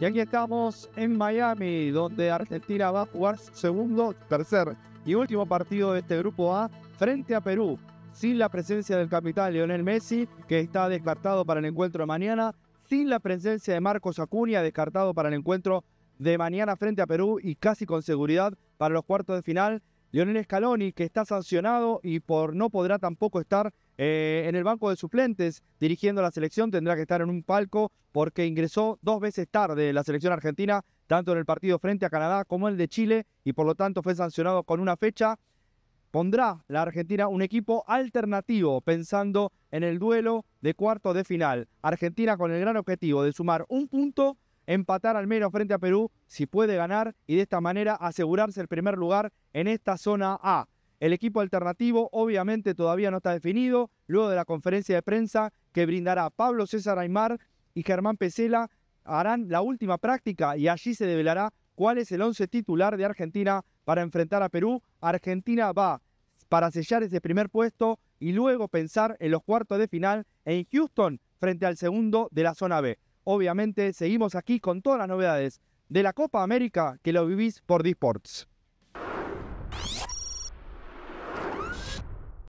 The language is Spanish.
Y aquí estamos en Miami, donde Argentina va a jugar segundo, tercer y último partido de este grupo A frente a Perú, sin la presencia del capitán Lionel Messi, que está descartado para el encuentro de mañana, sin la presencia de Marcos Acuña, descartado para el encuentro de mañana frente a Perú y casi con seguridad para los cuartos de final. Lionel Scaloni, que está sancionado y por no podrá tampoco estar eh, en el banco de suplentes dirigiendo la selección, tendrá que estar en un palco porque ingresó dos veces tarde la selección argentina, tanto en el partido frente a Canadá como en el de Chile, y por lo tanto fue sancionado con una fecha. Pondrá la Argentina un equipo alternativo pensando en el duelo de cuarto de final. Argentina con el gran objetivo de sumar un punto empatar al menos frente a Perú si puede ganar y de esta manera asegurarse el primer lugar en esta zona A. El equipo alternativo obviamente todavía no está definido, luego de la conferencia de prensa que brindará Pablo César Aymar y Germán Pesela harán la última práctica y allí se develará cuál es el once titular de Argentina para enfrentar a Perú. Argentina va para sellar ese primer puesto y luego pensar en los cuartos de final en Houston frente al segundo de la zona B obviamente seguimos aquí con todas las novedades de la Copa América que lo vivís por Disports.